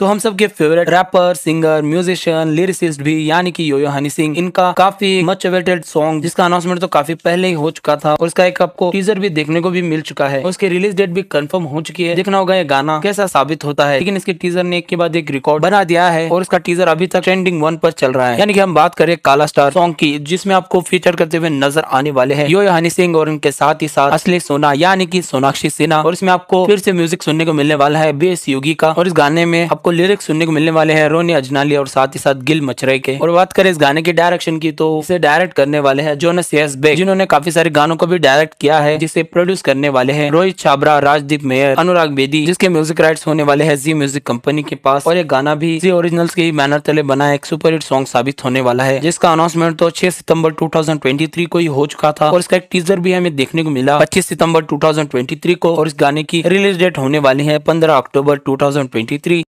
तो हम सबके favourite rapper singer musician lyricist भी यानी कि योयो हनी सिंह इनका काफी मच अवेटेड सॉन्ग जिसका अनाउंसमेंट तो काफी पहले ही हो चुका था और उसका एक आपको टीजर भी देखने को भी मिल चुका है उसके रिलीज डेट भी कंफर्म हो चुकी है देखना होगा ये गाना कैसा साबित होता है लेकिन इसके टीजर ने एक के बाद एक रिकॉर्ड बना दिया है और उसका टीजर अभी तक ट्रेंडिंग वन पर चल रहा है यानी कि हम बात करें काला स्टार सॉन्ग की जिसमें आपको फीचर करते हुए नजर आने वाले हैं योयो हनी सिंह और उनके साथ ही साथ असली सोना यानी कि सोनाक्षी सिन्हा और इसमें आपको फिर से म्यूजिक सुनने को मिलने वाला है बेस योगी का और इस गाने में आपको आपको लिरिक्स सुनने को मिलने वाले हैं रोनी अजनाली और साथ ही साथ गिल मचरे के और बात करें इस गाने की डायरेक्शन की तो इसे डायरेक्ट करने वाले हैं जोनस यस बेग जिन्होंने काफी सारे गानों को भी डायरेक्ट किया है जिसे प्रोड्यूस करने वाले हैं रोहित छाबरा राजदीप मेयर अनुराग बेदी जिसके म्यूजिक राइट्स होने वाले हैं जी म्यूजिक कंपनी के पास और ये गाना भी जी ओरिजिनल्स के ही बैनर तले बना एक सुपर हिट सॉन्ग साबित होने वाला है जिसका अनाउंसमेंट तो छह सितम्बर टू को ही हो चुका था और इसका एक टीजर भी हमें देखने को मिला पच्चीस सितम्बर टू को और इस गाने की रिलीज डेट होने वाली है पंद्रह अक्टूबर टू